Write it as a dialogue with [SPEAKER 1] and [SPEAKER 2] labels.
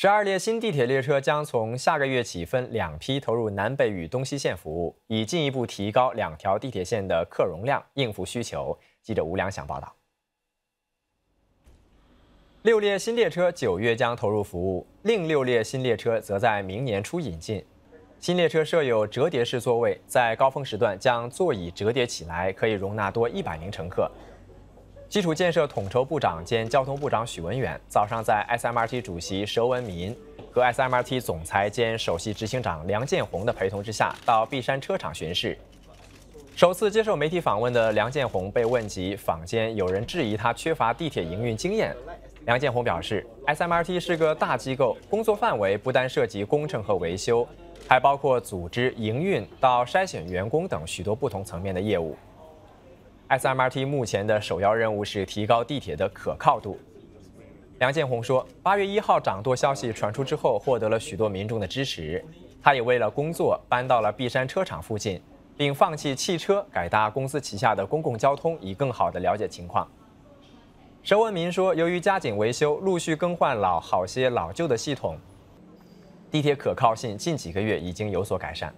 [SPEAKER 1] 十二列新地铁列车将从下个月起分两批投入南北与东西线服务，以进一步提高两条地铁线的客容量，应付需求。记者吴良想报道。六列新列车九月将投入服务，另六列新列车则在明年初引进。新列车设有折叠式座位，在高峰时段将座椅折叠起来，可以容纳多一百名乘客。基础建设统筹部长兼交通部长许文远早上在 SMRT 主席佘文民和 SMRT 总裁兼首席执行长梁建红的陪同之下，到碧山车厂巡视。首次接受媒体访问的梁建红被问及坊间有人质疑他缺乏地铁营运经验，梁建红表示，SMRT 是个大机构，工作范围不单涉及工程和维修，还包括组织营运到筛选员工等许多不同层面的业务。S M R T 目前的首要任务是提高地铁的可靠度。梁建红说：“八月一号掌舵消息传出之后，获得了许多民众的支持。他也为了工作搬到了碧山车厂附近，并放弃汽车改搭公司旗下的公共交通，以更好地了解情况。”佘文明说：“由于加紧维修，陆续更换老好些老旧的系统，地铁可靠性近几个月已经有所改善。”